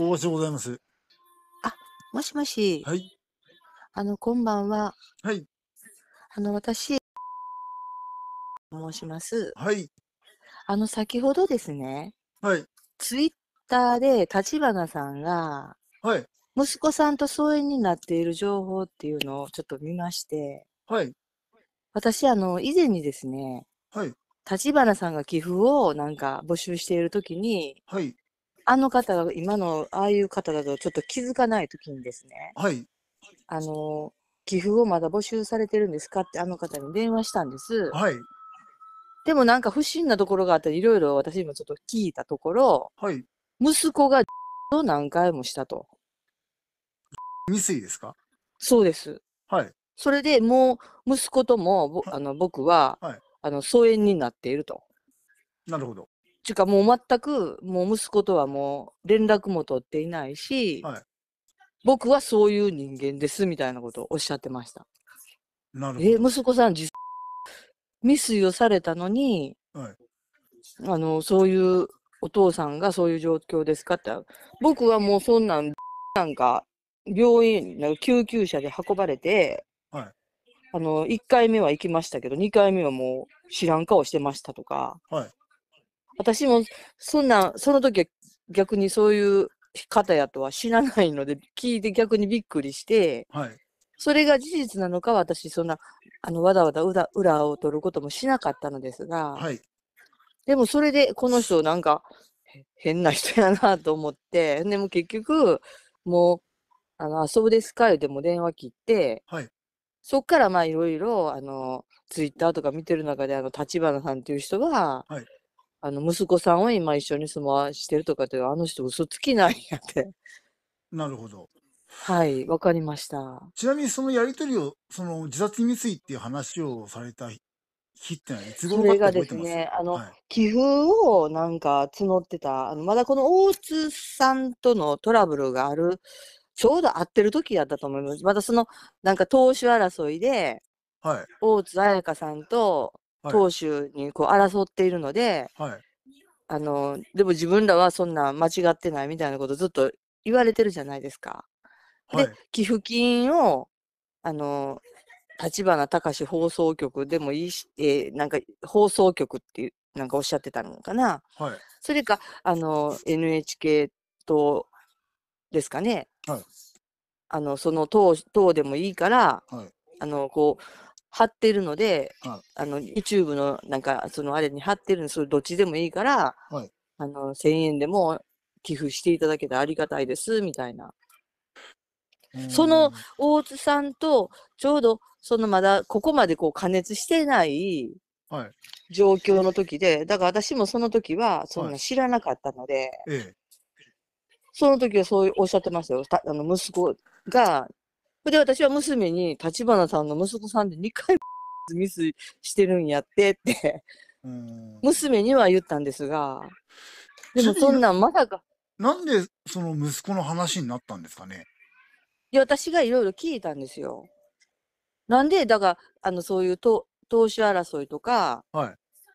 大橋でございます。あ、もしもし。はい。あの、こんばんは。はい。あの、私、申します。はい。あの、先ほどですね。はい。ツイッターで、立花さんが、はい。息子さんと疎遠になっている情報っていうのをちょっと見まして。はい。私、あの、以前にですね。はい。立花さんが寄付をなんか募集しているときに、はい。あの方が、今のああいう方だとちょっと気づかない時にですね、はい。あの、寄付をまだ募集されてるんですかってあの方に電話したんです。はい。でもなんか不審なところがあったり、いろいろ私今、もちょっと聞いたところ、はい。息子がと何回もしたと。未遂ですかそうです。はい。それでもう息子とも、あの僕は、はい、あの疎遠になっていると。なるほど。ちゅうかもう全くもう息子とはもう連絡も取っていないし、はい、僕はそういう人間ですみたいなことをおっしゃってました。なるほどえ息子さん実未遂をされたのに、はい、あのそういうお父さんがそういう状況ですかって僕はもうそんなんなんか病院なんか救急車で運ばれて、はい、あの1回目は行きましたけど2回目はもう知らん顔してましたとか、はい、私もそんな、その時は逆にそういう方やとは知らないので、聞いて逆にびっくりして、はい、それが事実なのか私、そんな、あの、わざわざ裏裏を取ることもしなかったのですが、はい、でもそれでこの人なんか変な人やなと思って、でも結局、もう、あの、遊ぶですかよでも電話切って、はい、そっからまあいろいろ、あの、ツイッターとか見てる中で、あの、立花さんっていう人が、はいあの息子さんを今一緒に住ましてるとかってあの人嘘つきなんやって なるほど。はいわかりましたちなみにそのやり取りを、その自殺未遂っていう話をされた日ってのはいつそ頃だれったがですますね、あの、はい。寄付をなんか募ってた、あのまだこの大津さんとのトラブルがある、ちょうど会ってる時やったと思います。まだその、なんか投手争いで、はい。大津彩香さんと投手にこう争っているので、はい、あのでも自分らはそんな間違ってないみたいなことずっと言われてるじゃないですか。はい、で寄付金をあの立花隆放送局でもいいし、えー、なんか放送局っていうなんかおっしゃってたのかな、はい、それかあの NHK 党ですかね、はい、あのその党党でもいいから、はい、あのこう貼ってるので、はい、あの YouTube のなんかそのあれに貼ってるんでどっちでもいいから、はい、あの1000円でも寄付していただけてありがたいですみたいな。その大津さんとちょうどそのまだここまでこう加熱してない状況の時で、はい、だから私もその時はそんな知らなかったので、はいええ、その時はそうおっしゃってましたよあの息子がで、私は娘に、立花さんの息子さんで2回ミスしてるんやってって娘には言ったんですが、でもそんなんまさか。なんでその息子の話になったんですかねいや、私がいろいろ聞いたんですよ。なんで、だから、あの、そういうと投資争いとか、は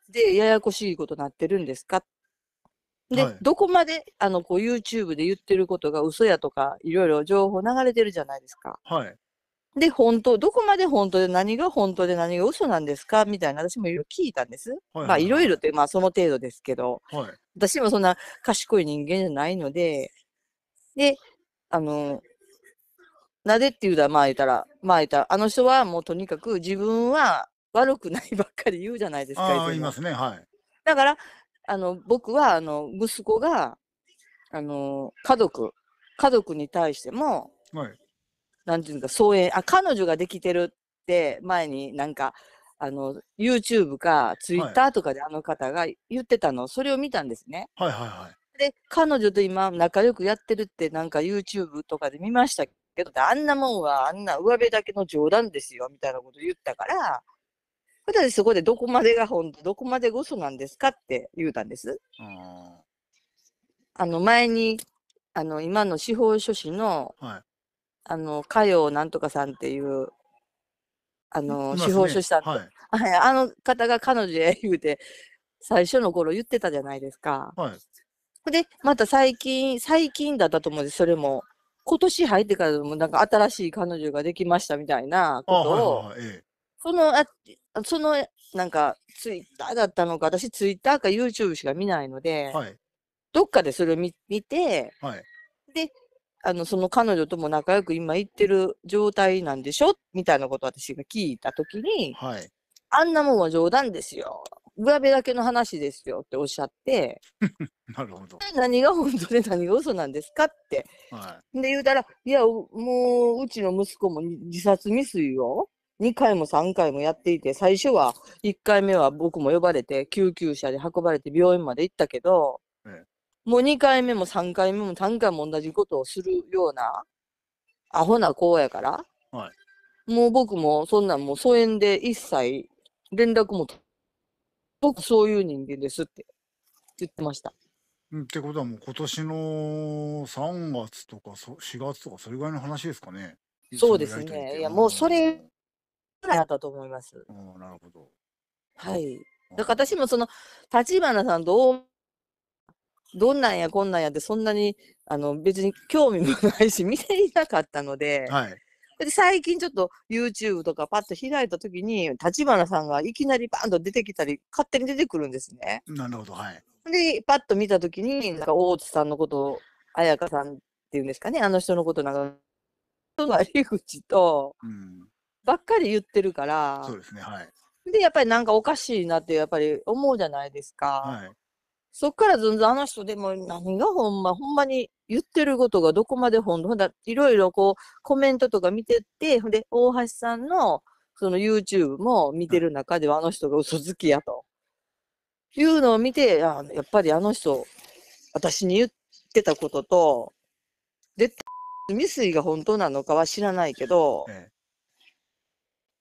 い、で、ややこしいことなってるんですかっで、はい、どこまであのこう YouTube で言ってることが嘘やとかいろいろ情報流れてるじゃないですか。はい、で本当どこまで本当で何が本当で何が嘘なんですかみたいな私もいろいろ聞いたんです。はい、まあいろいろってまあその程度ですけど、はい、私もそんな賢い人間じゃないのでであのなでって言うたらまあ言ったらまあ言ったらあの人はもうとにかく自分は悪くないばっかり言うじゃないですか。あいますねはい。だからあの僕はあの息子があの家族家族に対しても、はい、なんていうかそうあ彼女ができてるって前になんかあの YouTube か Twitter とかであの方が言ってたの、それを見たんですね。はいはいはい、で彼女と今仲良くやってるってなんか YouTube とかで見ましたけどあんなもんはあんな上辺だけの冗談ですよみたいなこと言ったから。私そこでどこまでが本当、どこまでが嘘なんですかって言うたんです。あの、前に、あの、今の司法書士の、はい、あの、加代なんとかさんっていう、あの、ね、司法書士さん、はい、はい、あの方が彼女へ言うて、最初の頃言ってたじゃないですか。はい。で、また最近、最近だったと思うんです、それも。今年入ってからもなんか新しい彼女ができましたみたいなことを、そのあその、なんか、ツイッターだったのか、私ツイッターか YouTube しか見ないので、はいどっかでそれを見見て、はい。で、あの、その彼女とも仲良く今行ってる状態なんでしょみたいなことを私が聞いたときに、はい。あんなもんは冗談ですよ。裏辺だけの話ですよっておっしゃって、なるほど。何が本当で 何が嘘なんですかって。はで、言うたら、いや、もう、うちの息子も自殺未遂よ。2回も3回もやっていて、最初は1回目は僕も呼ばれて、救急車で運ばれて病院まで行ったけど、もう2回目も3回目も3回も同じことをするような、アホな子やから、はい、もう僕もそんなんもう疎遠で一切連絡も、僕そういう人間ですって言ってました。ってことはもう今年の3月とか4月とかそれぐらいの話ですかね。そうですね。いやもうそれらいったと思います。あなるほど。はい。だから私もその、立花さんどう、どんなんやこんなんやってそんなに、あの、別に興味もないし、見ていなかったので、はい。で最近ちょっと YouTube とかパッと開いた時に、立花さんがいきなりバンと出てきたり、勝手に出てくるんですね。なるほど、はい。で、パッと見た時に、なんか大津さんのことを、綾香さんっていうんですかね、あの人のことなんか、との入り口と、うん、ばっかり言ってるから。そうですね、はい。で、やっぱりなんかおかしいなってやっぱり思うじゃないですか。はい。そっからずんずんあの人でも何がほんま、ほんまに言ってることがどこまでほんほんだ、いろいろこうコメントとか見てって、ほんで、大橋さんのその YouTube も見てる中ではあの人が嘘つきやと。いうのを見て、ややっぱりあの人、私に言ってたことと、絶対、未 遂が本当なのかは知らないけど、ええ、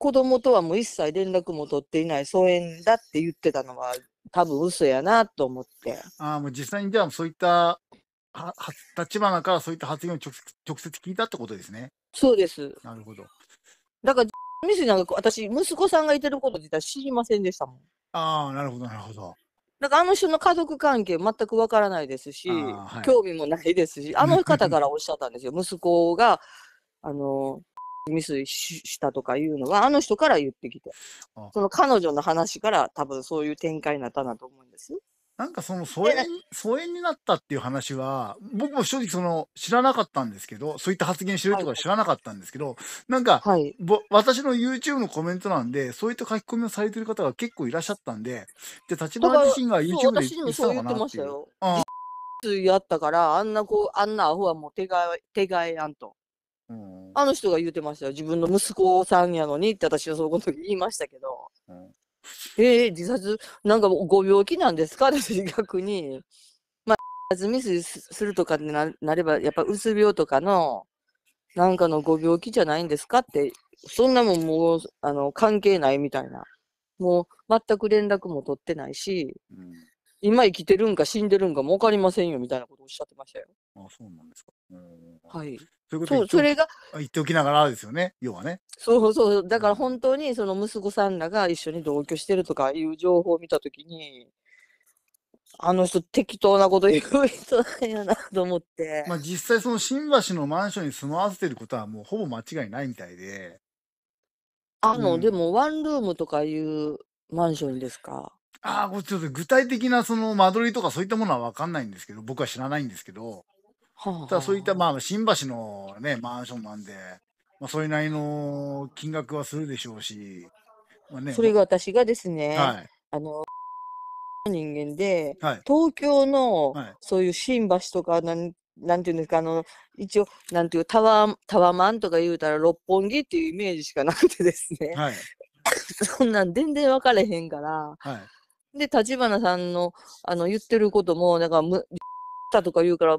子供とはもう一切連絡も取っていない疎遠だって言ってたのは多分嘘やなと思って。ああ、もう実際にじゃあそういったは立花からそういった発言を直接聞いたってことですね。そうです。なるほど。だから、ミスなんか私、息子さんがいてること自体知りませんでしたもん。ああ、なるほど、なるほど。だからあの人の家族関係全くわからないですし、はい、興味もないですし、あの方からおっしゃったんですよ。息子が、あの、ミスしたとかいうのは、あの人から言ってきて、その彼女の話から多分そういう展開になったなと思うんですよ。なんかその疎遠、疎遠になったっていう話は、僕も正直その知らなかったんですけど、そういった発言してるとか知らなかったんですけど、なんか、はい、ぼ私の YouTube のコメントなんで、そういった書き込みをされてる方が結構いらっしゃったんで、で、立花自身が YouTube で言ってたのかなっていう。やったから、あんなこう、あんなアホはもう手が、手がえやんと。うん、あの人が言うてましたよ。自分の息子さんやのにって私はそこと言いましたけど。うん、えー、自殺、なんかご病気なんですかて逆に。まあ、自殺ミスするとかになれば、やっぱうつ病とかの、なんかのご病気じゃないんですかって、そんなもんもう、あの、関係ないみたいな。もう、全く連絡も取ってないし、うん、今生きてるんか死んでるんかも分かりませんよみたいなことをおっしゃってましたよ。あそうなんですか。はい。そういうことそう、それが、言っておきながらですよね、要はね。そうそう、だから本当にその息子さんらが一緒に同居してるとかいう情報を見たときに、あの人適当なこと言う人なんやなと思って。まあ実際その新橋のマンションに住まわせてることはもうほぼ間違いないみたいで。あの、うん、でもワンルームとかいうマンションですかああ、これちょっと具体的なその間取りとかそういったものはわかんないんですけど、僕は知らないんですけど。ただそういったまあ新橋のね、マンションなんで、まあ、それなりの金額はするでしょうし、まあね、それが私がですね、はい、あの、人間で、はい、東京の、そういう新橋とかなんなんていうんですか、あの、一応、なんていう、タワー、タワマンとか言うたら六本木っていうイメージしかなくてですね。はい、そんなん全然分かれへんから。はい、で、立花さんの、あの、言ってることも、なんか、む、っ たとか言うから、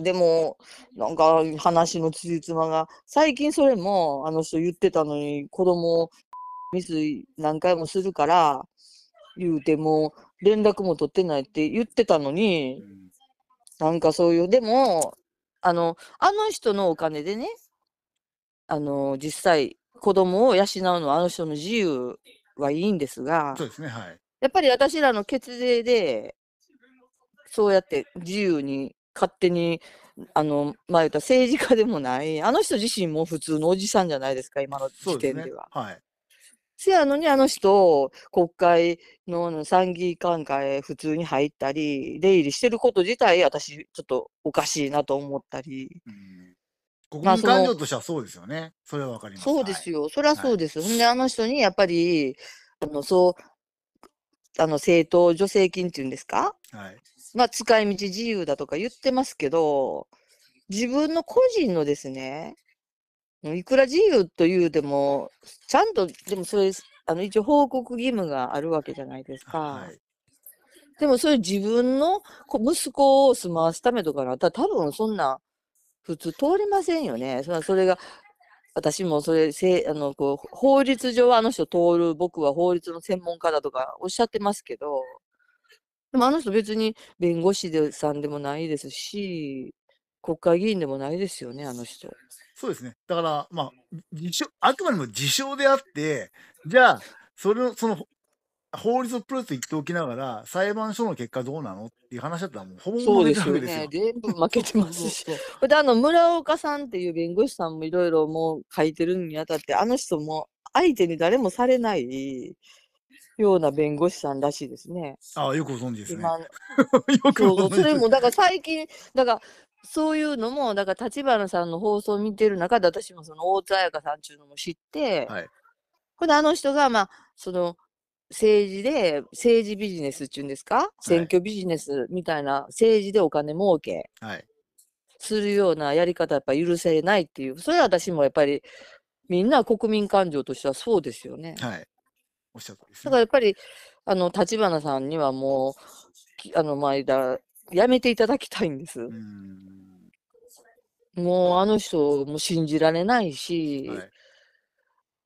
でも、なんか話のつじつまが、最近それもあの人言ってたのに、子供ミス何回もするから、言うても連絡も取ってないって言ってたのに、なんかそういう、でも、あの、あの人のお金でね、あの、実際子供を養うのはあの人の自由はいいんですが、そうですね、はい。やっぱり私らの血税で、そうやって自由に勝手に、あの、まあ、言った政治家でもない、あの人自身も普通のおじさんじゃないですか、今の時点では。でね、はい。せやのにあの人、国会の参議官会普通に入ったり、出入りしてること自体、私、ちょっとおかしいなと思ったり。うん国民官僚としてはそうですよね。そそれはわかります。そうですよ。それはそうです。はい、ほんで、あの人にやっぱり、あの、そう、あの、政党助成金っていうんですかはい。まあ、使い道自由だとか言ってますけど、自分の個人のですね、いくら自由というでも、ちゃんと、でもそれ、あの、一応報告義務があるわけじゃないですか。はい、でもそれ自分の息子を住まわすためとかなったら多分そんな普通通りませんよね。それが私もそれせあのこう法律上はあの人通る僕は法律の専門家だとかおっしゃってますけどでもあの人別に弁護士でさんでもないですし、国会議員でもないですよね、あの人。そうですね。だから、まあ、自称、あくまでも自称であって、じゃあ、それを、その、法律をプロと言っておきながら、裁判所の結果どうなのっていう話だったら、もうほぼそうですよね。全部 負けてますし。で、あの、村岡さんっていう弁護士さんもいろいろもう書いてるにあたって、あの人も相手に誰もされないような弁護士さんらしいですね。ああ、よくご存知ですね。今 よくご存知それも、だから最近、だからそういうのも、だから立花さんの放送を見てる中で、私もその大津彩香さんっていうのも知って、はい、これあの人が、まあ、その、政治で、政治ビジネスっていうんですか、選挙ビジネスみたいな、政治でお金儲けするようなやり方、やっぱ許せないっていう、それは私もやっぱり、みんな国民感情としてはそうですよね。はいおっしゃるです、ね、だからやっぱり、あの、立花さんにはもう、あの、前田、やめていただきたいんです。うもう、あの人も信じられないし、はい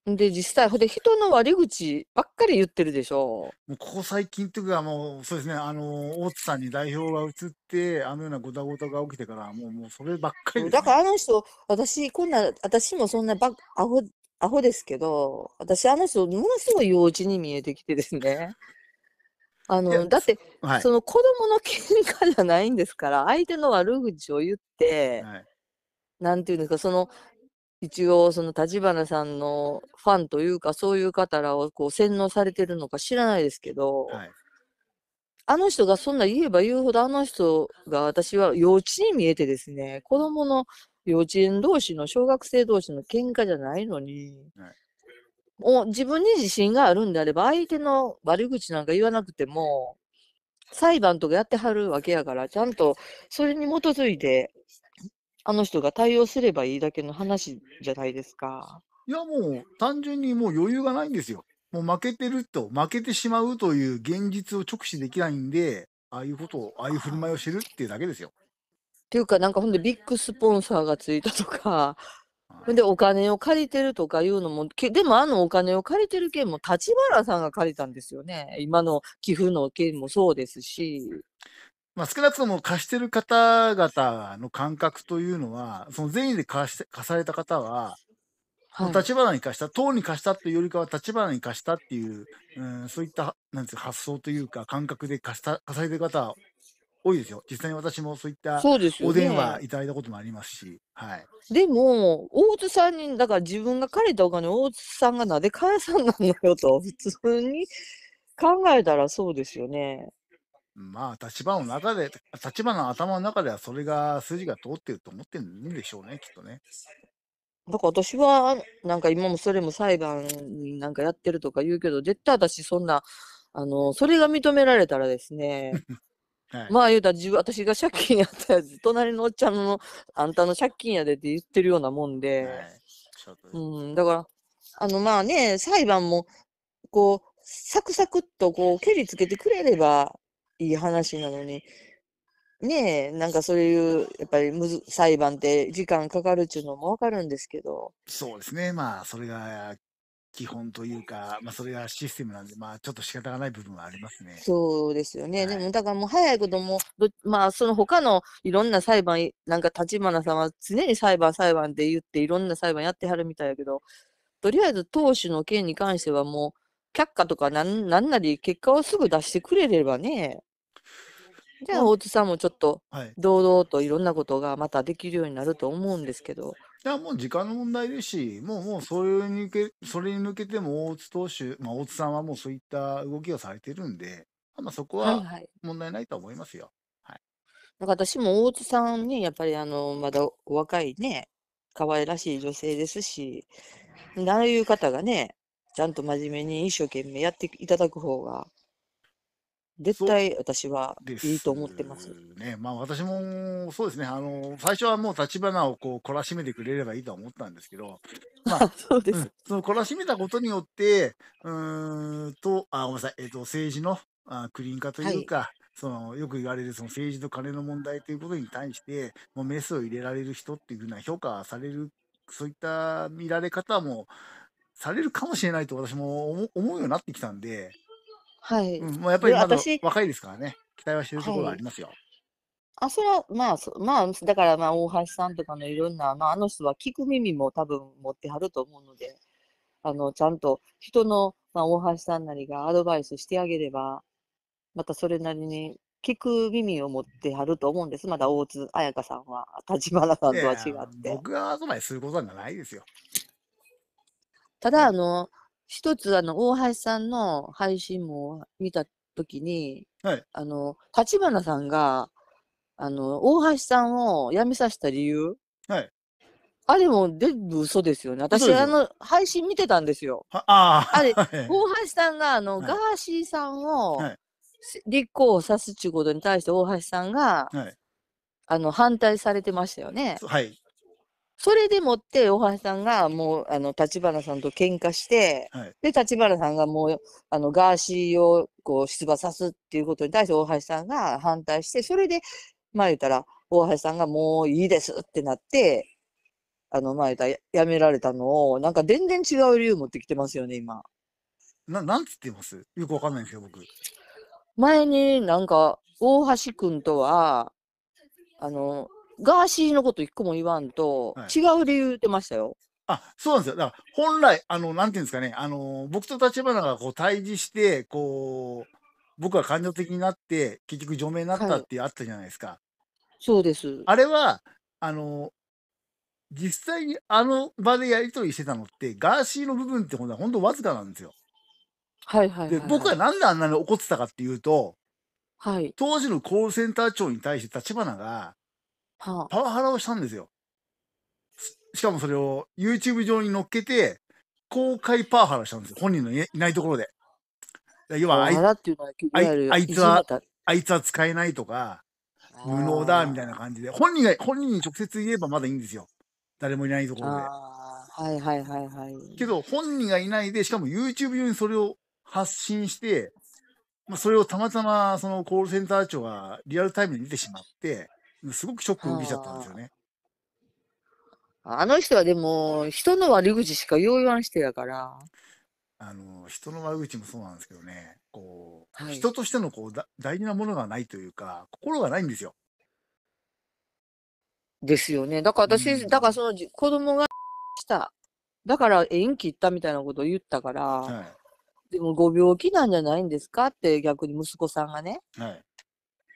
で、実際、ほで、人の悪口ばっかり言ってるでしょ。もうここ最近というか、もう、そうですね、あの、大津さんに代表が移って、あのようなごたごたが起きてから、もう、もうそればっかり、ね、だから、あの人、私、こんな、私もそんなばアホアホですけど、私、あの人、ものすごい幼稚に見えてきてですね。あの、だって、はい、その子供の喧嘩じゃないんですから、相手の悪口を言って、はい、なんていうんですか、その、一応、その立花さんのファンというか、そういう方らをこう洗脳されてるのか知らないですけど、はい、あの人がそんな言えば言うほど、あの人が私は幼稚に見えてですね、子供の幼稚園同士の小学生同士の喧嘩じゃないのに、はい、自分に自信があるんであれば相手の悪口なんか言わなくても裁判とかやってはるわけやからちゃんとそれに基づいてあの人が対応すればいいだけの話じゃないですか。いやもう単純にもう余裕がないんですよ。もう負けてると、負けてしまうという現実を直視できないんで、ああいうことを、ああいう振る舞いをしてるっていうだけですよ。ていうか、なんかほんでビッグスポンサーがついたとか、ほんでお金を借りてるとかいうのも、でもあのお金を借りてる件も立花さんが借りたんですよね。今の寄付の件もそうですし。まあ、少なくとも貸してる方々の感覚というのは、その善意で貸して貸された方は、立花に貸した、党に貸したというよりかは立花に貸したっていう、うん、そういったなんです発想というか感覚で貸した、貸されてる方多いですよ。実際に私もそういったお電話いただいたこともありますし、はい。でも、大津さんに、だから自分が借りたお金を大津さんがなぜ返さんなのよと、普通に考えたらそうですよね。まあ、立場の中で、立場の頭の中ではそれが筋が通ってると思ってるんでしょうね、きっとね。だから私は、なんか今もそれも裁判になんかやってるとか言うけど、絶対私そんな、あの、それが認められたらですね はい、まあ言うたら自分私が借金やったやつ隣のおっちゃんのあんたの借金やでって言ってるようなもんで、はい、うん、だからあのまあね裁判もこうサクサクっとこう蹴りつけてくれればいい話なのにねえなんかそういうやっぱりむず裁判って時間かかるっちゅうのも分かるんですけどそうですねまあそれが基本というか、まあ、それがシステムなんで、まあ、ちょっと仕方がない部分はありますね。そうですよね。はい、でも、だからもう早いことも、まあ、その他のいろんな裁判、なんか立花さんは常に裁判、裁判って言って、いろんな裁判やってはるみたいやけど、とりあえず党首の件に関してはもう、却下とかなんなんなり結果をすぐ出してくれればね、じゃあ大津さんもちょっと堂々といろんなことがまたできるようになると思うんですけど。はいいや、もう時間の問題ですし、もう、もう、それに向け、それに向けても大津投手、まあ、大津さんはもうそういった動きをされてるんで、まあ、そこは問題ないと思いますよ。はい。か私も大津さんに、やっぱりあの、まだお若いね、可愛らしい女性ですし、ああいう方がね、ちゃんと真面目に一生懸命やっていただく方が絶対私はいいと思ってます。ね。まあ私もそうですね、あの、最初はもう立花をこう懲らしめてくれればいいとは思ったんですけど、まあ、そうです。その懲らしめたことによって、うんと、あ、ごめんなさい、えっ、と、政治のあクリーン化というい。か、そのよく言われるその政治と金の問題ということに対して、もうメスを入れられる人っていうふうな評価される、そういった見られ方もされるかもしれないと私も思うようになってきたんで、はい。うん、もうやっぱりまだ若いですからね、期待はしてるところはありますよ。はい、あそれはまあ、まあ、だからまあ大橋さんとかのいろんな、まあ、あの人は聞く耳も多分持ってはると思うので、あのちゃんと人の、まあ、大橋さんなりがアドバイスしてあげれば、またそれなりに聞く耳を持ってはると思うんです、まだ大津彩香さんは、立花さんとは違って。僕がアドバイスすることなんかないですよ。ただ、あの、一つ、あの、大橋さんの配信も見たときに、はい。あの、立花さんが、あの、大橋さんを辞めさせた理由、はい。あれも全部嘘ですよね。私、あの、配信見てたんですよ。ああ。れ、大橋さんが、あの、はい、ガーシーさんを、立候補さすっちゅうことに対して大橋さんが、はい、あの、反対されてましたよね。はい。それでもって大橋さんがもうあの立花さんと喧嘩して、はい、で立花さんがもうあのガーシーをこう出馬さすっていうことに対して大橋さんが反対してそれでまあ言ったら大橋さんがもういいですってなってあのまあ言ったらやめられたのをなんか全然違う理由持ってきてますよね今。ななんつってますよくわかんないんですよ僕。前になんか大橋君とはあのガーシーのこと一個も言わんと、はい違う理由言ってましたよ。あ、そうなんですよ。だから本来、あの、なんていうんですかね、あの、僕と立花がこう対峙して、こう、僕が感情的になって、結局除名になったってあったじゃないですか。そうです。あれは、あの、実際にあの場でやり取りしてたのって、ガーシーの部分ってほんとは本当わずかなんですよ。はいはいはい、で、はい。僕はなんであんなに怒ってたかっていうと、はい。当時のコールセンター長に対して立花が、パワハラをしたんですよ。しかもそれを YouTube 上に載っけて、公開パワハラしたんですよ。本人のいないところで。要はあいあいつは、あいつは使えないとか、無能だみたいな感じで、本人が、本人に直接言えばまだいいんですよ。誰もいないところで。はいはいはいはい。けど、本人がいないで、しかも YouTube 上にそれを発信して、まあ、それをたまたま、そのコールセンター長がリアルタイムに出てしまって、すごくショックを受けちゃったんですよね。あの人はでも、人の悪口しか言わん人やから。あの、人の悪口もそうなんですけどね、こう、はい、人としてのこうだ大事なものがないというか、心がないんですよ。ですよね。だから私、うん、だからその子供がした。だから縁切ったみたいなことを言ったから、はい、でもご病気なんじゃないんですかって逆に息子さんがね、はい、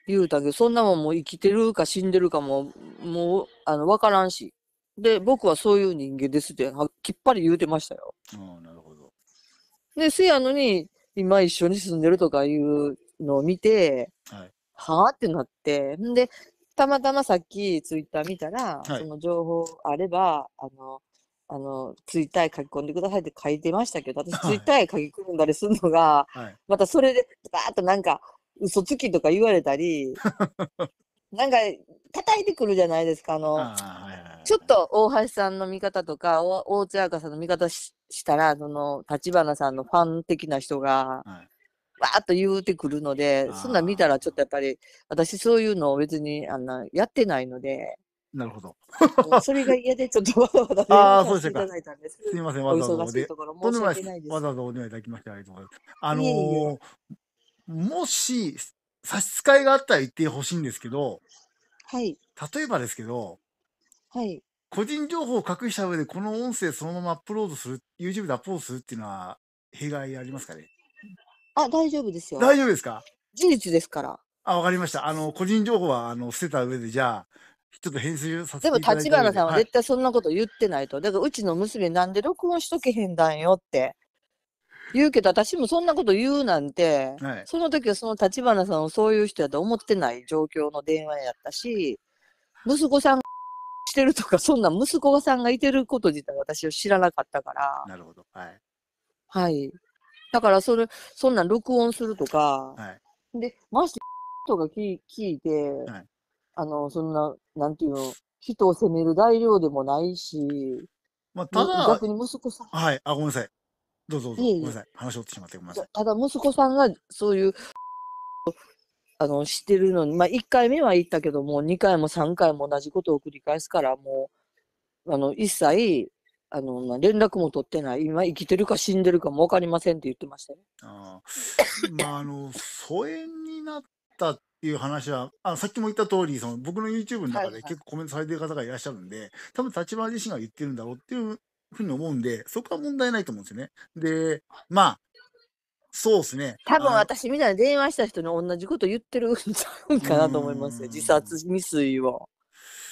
言うたけど、そんなもんも生きてるか死んでるかも、もう、あの、わからんし。で、僕はそういう人間ですって、きっぱり言うてましたよ。ああ、なるほど。で、せやのに、今一緒に住んでるとかいうのを見て、はい、はあってなって、んで、たまたまさっきツイッター見たら、はい、その情報あれば、あの、あの、ツイッターへ書き込んでくださいって書いてましたけど、私ツイッターへ書き込んだりするのが、はい、またそれでバーッとなんか、嘘つきとか言われたり、なんか叩いてくるじゃないですか、あの、あちょっと大橋さんの見方とか、大津彩香さんの見方したら、その、立花さんのファン的な人が、はいわーっと言うてくるので、そんなん見たらちょっとやっぱり、私そういうのを別にあんなやってないので。なるほど。それが嫌で、ちょっと わざわざああ、そうですか。すみません、わざわざお忙しいところ申し訳ないです。わざわざお願いいただきましてありがとうございます。あのー、もし差し支えがあったら言ってほしいんですけど、はい。例えばですけど、はい。個人情報を隠した上でこの音声そのままアップロードする、YouTube でアップロードするっていうのは弊害ありますかねあ、大丈夫ですよ。大丈夫ですか事実ですから。あ、わかりました。あの、個人情報はあの捨てた上で、じゃあ、ちょっと編集させていただいでも、立花さんは絶対そんなこと言ってないと。はい、だから、うちの娘なんで録音しとけへんだんよって。言うけど、私もそんなこと言うなんて、はいその時はその立花さんをそういう人やと思ってない状況の電話やったし、息子さんがしてるとか、そんな息子さんがいてること自体私は知らなかったから、なるほど。はい。はい。だから、それ、そんな録音するとか、はい。で、まして人が聞聞いて、はいあの、そんな、なんていうの、人を責める材料でもないし、まあ、ただ、逆に息子さん、はい。あ、ごめんなさい。どうぞどうぞ。ごめんなさい。話をってしまってごめんなさい。ただ息子さんがそういう、あの、してるのに、まあ1回目は言ったけども、2回も3回も同じことを繰り返すから、もう、あの、一切、あの、連絡も取ってない。今生きてるか死んでるかも分かりませんって言ってましたね。あまあ、あの、疎遠になったっていう話は、あさっきも言った通り、その僕の YouTube の中で結構コメントされてる方がいらっしゃるんで、はいはい、多分立場自身が言ってるんだろうっていうふうに思うんで、そこは問題ないと思うんですよね。で、まあ、そうですね。多分私みたいな電話した人に同じこと言ってるんちゃうかなと思いますよ。自殺未遂を。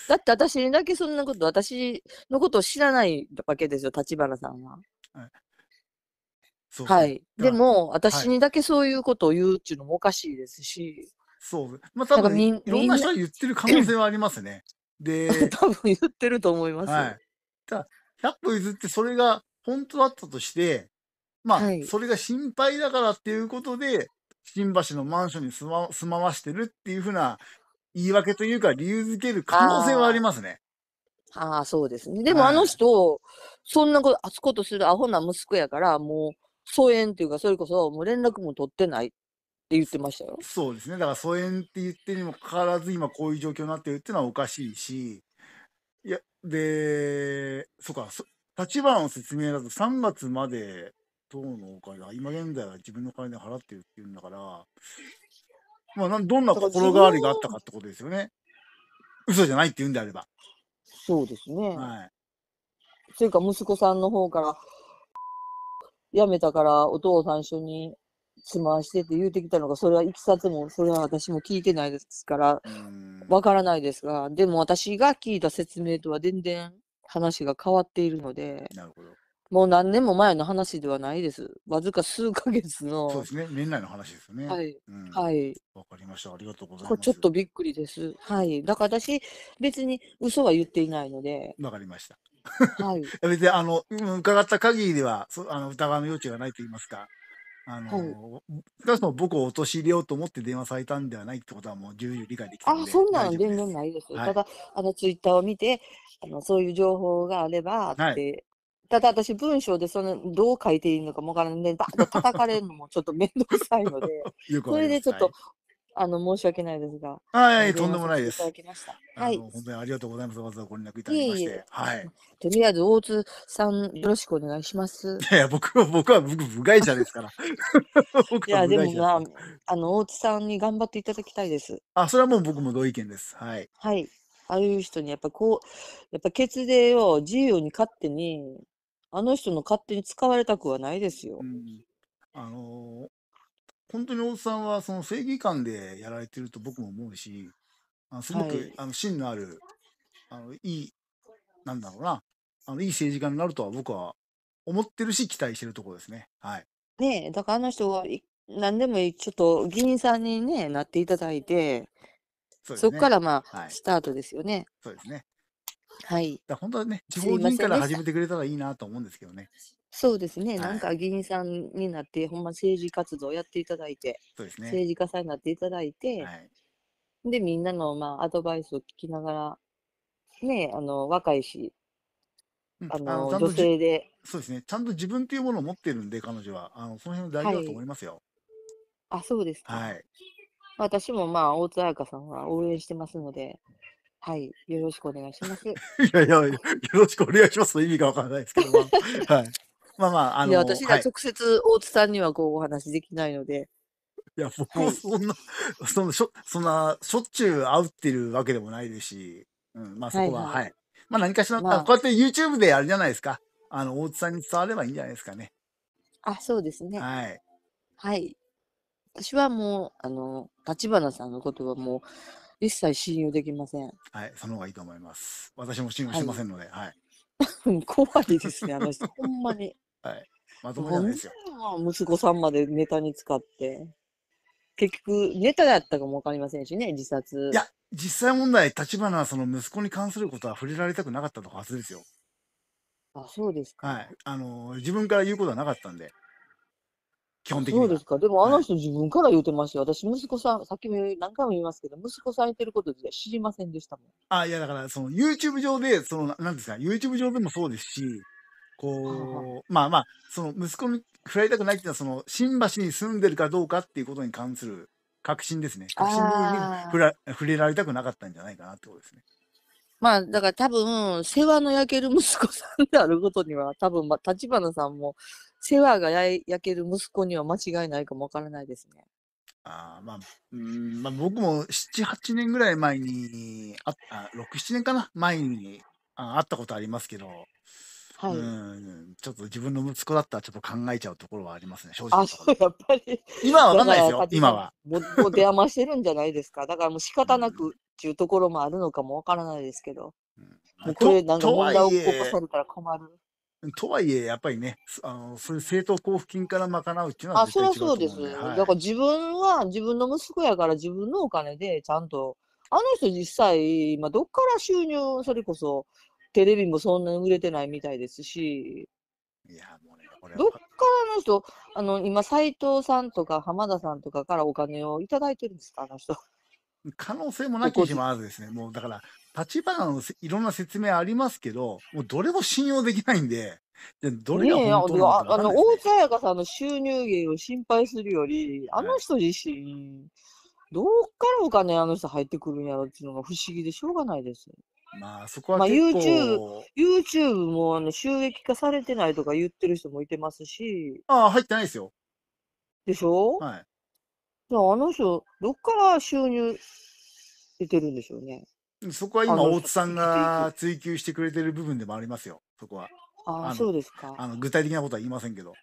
だって私にだけそんなこと、私のことを知らないわけですよ、立花さんは。はいはい。でも、私にだけそういうことを言うっていうのもおかしいですし。そう。まあ、多分、いろんな人が言ってる可能性はありますね。で、多分言ってると思います。はい。た100歩譲ってそれが本当だったとして、まあ、はい、それが心配だからっていうことで、新橋のマンションに住ま住まわしてるっていうふうな言い訳というか理由づける可能性はありますね。ああ、そうですね。でもあの人、はい、そんなこと、あつことするアホな息子やから、もう、疎遠っていうか、それこそ、もう連絡も取ってないって言ってましたよ。そうですね。だから疎遠って言ってにもかかわらず、今こういう状況になってるっていうのはおかしいし、で、そっか、立場の説明だと3月まで党のお金が、今現在は自分の金で払ってるっていうんだから、まあ、なんどんな心変わりがあったかってことですよね。嘘じゃないって言うんであれば。そうですね。はい。というか、息子さんの方から、辞めたからお父さん一緒につ回してって言うてきたのが、それはいきさつも、それは私も聞いてないですから、わからないですが、でも私が聞いた説明とは全然話が変わっているので、なるほどもう何年も前の話ではないです。わずか数か月の。そうですね、年内の話ですね。はい。うん、はい。わかりました。ありがとうございます。ちょっとびっくりです。はい。だから私、別に嘘は言っていないので。わかりました。はい。別に、あの、伺った限りでは、そあの疑いの余地がないと言いますか。あの、僕を陥れようと思って電話されたんではないってことはもう重々理解できたのであ、そんなの全然ないです。はいただ、あの、ツイッターを見て、あの、そういう情報があればって、はいただ私文章でその、どう書いていいのかもわからないんで、バッと叩かれるのもちょっと面倒くさいので、こ それでちょっと、あの申し訳ないですが。はい、とんでもないです。いただきました。はい、本当にありがとうございます。まずはご連絡いただきまして。いえいえはい。とりあえず大津さんよろしくお願いします。いや僕は僕は僕部外者ですから。いやでもまああの大津さんに頑張っていただきたいです。あ、それはもう僕も同意見です。はい。はい。ああいう人にやっぱこうやっぱ血税を自由に勝手にあの人の勝手に使われたくはないですよ。うんあの本当に大津さんはその正義感でやられてると僕も思うし、あすごく、はい、あの芯のある、あのいい、なんだろうな、あのいい政治家になるとは僕は思ってるし、期待してるところですね。はい。ねえ、だからあの人は何でもいい、ちょっと議員さんに、ね、なっていただいて、そこ、からまあ、はい、スタートですよね。そうですね。はい。だ本当はね、地方議員から始めてくれたらいいなと思うんですけどね。そうですね、なんか議員さんになって、ほんま政治活動をやっていただいて、そうですね。政治家さんになっていただいて、はい。で、みんなの、まあ、アドバイスを聞きながら、ね、あの、若いし、うん、あの、女性で、そうですね。ちゃんと自分っていうものを持ってるんで、彼女は。あの、その辺大はだと思いますよ。あ、そうですか。はい。私もまあ、大津彩香さんは応援してますので、はい、よろしくお願いします。いやいや、よろしくお願いしますと意味がわからないですけど、まあ、はい。まあまあ、あの。いや、私が直接大津さんにはこうお話できないので。いや、僕もそんな、はい、そのしょ、そんな、しょっちゅう会うってるわけでもないですし、うん、まあそこは、はい、はいはいまあ何かしら、まあ、こうやって YouTube であるじゃないですか。あの、大津さんに伝わればいいんじゃないですかね。あ、そうですね。はい。はい。私はもう、あの、立花さんのことはもう、一切信用できません。はい、その方がいいと思います。私も信用してませんので、はい。怖いですね、あの人、ほんまに。はい。まともじですよ。息子さんまでネタに使って。結局、ネタだったかもわかりませんしね、自殺。いや、実際問題、立花はその息子に関することは触れられたくなかったのはずですよ。あ、そうですか。はい。あの、自分から言うことはなかったんで。基本的にそうですか。でもあの人自分から言うてますよ。私、息子さん、さっきも何回も言いますけど、息子さん言ってること自体知りませんでしたもん。あ、いやだから、その YouTube 上で、その、なんですか、YouTube 上でもそうですし、こう、まあまあ、その息子に振られたくないっていうのは、その、新橋に住んでるかどうかっていうことに関する確信ですね。確信に触触れられたくなかったんじゃないかなってことですね。まあだから多分世話の焼ける息子さんであることには多分、まあ、立花さんも世話がや焼ける息子には間違いないかもわからないですね。あまあ、うんまあ、僕も7、8年ぐらい前に、ああ6、7年かな前にあ会ったことありますけど、はい、うんちょっと自分の息子だったらちょっと考えちゃうところはありますね、正直。あ、そうやっぱり。今は分かんないですよ、今は。もう出余してるんじゃないですか。だからもう仕方なくっていうところもあるのかもわからないですけど。うん、もうこれなんか問題を起こされたら困る。とはいえ、やっぱりね、あのそれ政党交付金から賄うっていうのは、ね、あ、そりゃそうです、はい、だから自分は自分の息子やから自分のお金でちゃんと、あの人実際、今、どっから収入、それこそテレビもそんなに売れてないみたいですし、いやもうね、これどっからの人、あの今、斎藤さんとか浜田さんとかからお金をいただいてるんですか、あの人。可能性もなきにしもあるですね。もうだから、立花のいろんな説明ありますけど、もうどれも信用できないんで、でどれが本当なのか、ね、あの、大津彩香さんの収入源を心配するより、あの人自身、どっからお金あの人入ってくるんやろっていうのが不思議でしょうがないです。まあそこはまあ、YouTube, YouTube もあの収益化されてないとか言ってる人もいてますし。ああ、入ってないですよ。でしょはい。あの人、どっから収入出てるんでしょうね。そこは今、大津さんが追求してくれてる部分でもありますよ、そこは。ああ、そうですか。あの具体的なことは言いませんけど。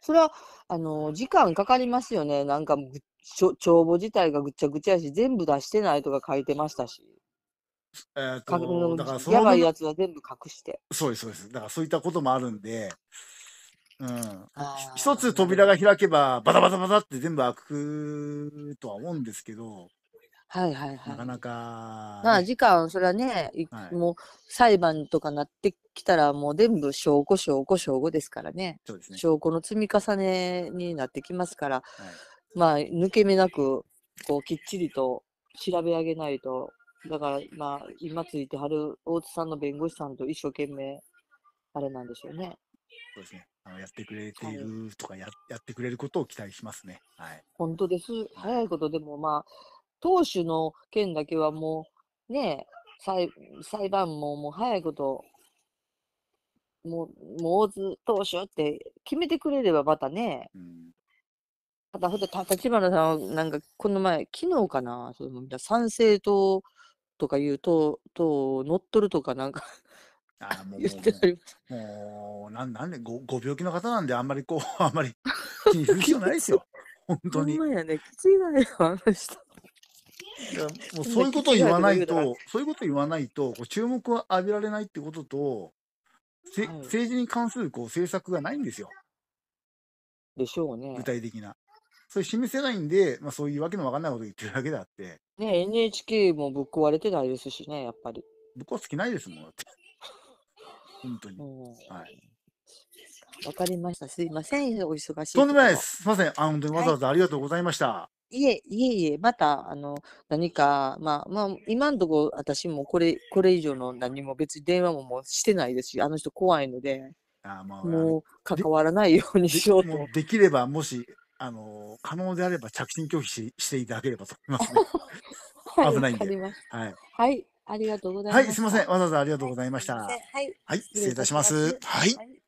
それは、あの、時間かかりますよね。なんか、帳簿自体がぐちゃぐちゃやし、全部出してないとか書いてましたし。えー、っと、だからその。やばいやつは全部隠して。そうです、そうです。だからそういったこともあるんで、うん。一つ扉が開けば、バタバタバタって全部開くとは思うんですけど、はいはいはい。なかなか。まあ時間、それはね、はいもう裁判とかなってきたら、もう全部証拠、証拠、証拠ですからね。そうですね。証拠の積み重ねになってきますから、はいまあ抜け目なく、こうきっちりと調べ上げないと、だからまあ今ついてはる大津さんの弁護士さんと一生懸命、あれなんでしょうね。そうですね。あのやってくれているとかや、やってくれることを期待しますね。はい。本当です。早いことでもまあ、投手の件だけはもう、ね裁、裁判ももう早いこと、もう、もう大津投手って決めてくれればまたね、うん、ただ、ほんと、立花さんは、なんか、この前、昨日かな、その参政党とかいう党、党乗っ取るとか、なんかあ もうもうなんなんでごご病気の方なんであんまりこうあんまり気にする必要ないですよ本当に。ほんまやね、きついわよ、あの人。もうそういうことを言わないと、そういうことを言わないと、こう注目は浴びられないってことと、せ政治に関するこう政策がないんですよ、でしょうね具。体的な。それ示せないんで、まあ、そういうわけのわかんないこと言ってるだけであって、ね、NHK もぶっ壊れてないですしね、やっぱり。僕は好きないですもん、本当にはい。わかりました。すいません、お忙しいとんでもないです。すいません。あ、本当にわざわざありがとうございました。いえ、いえいえ、また、あの、何か、まあ、まあ、今のとこ、ろ私もこれ、これ以上の何も別に電話ももうしてないですし、あの人怖いので、あまあ、もう関わらないようにしようと。もうできれば、もし、あの、可能であれば着信拒否ししていただければと思いますね。はい、危ないんで。はい。はい、ありがとうございます。はい、すみません。わざわざありがとうございました。はい、はい、失礼いたします。す。はい。はい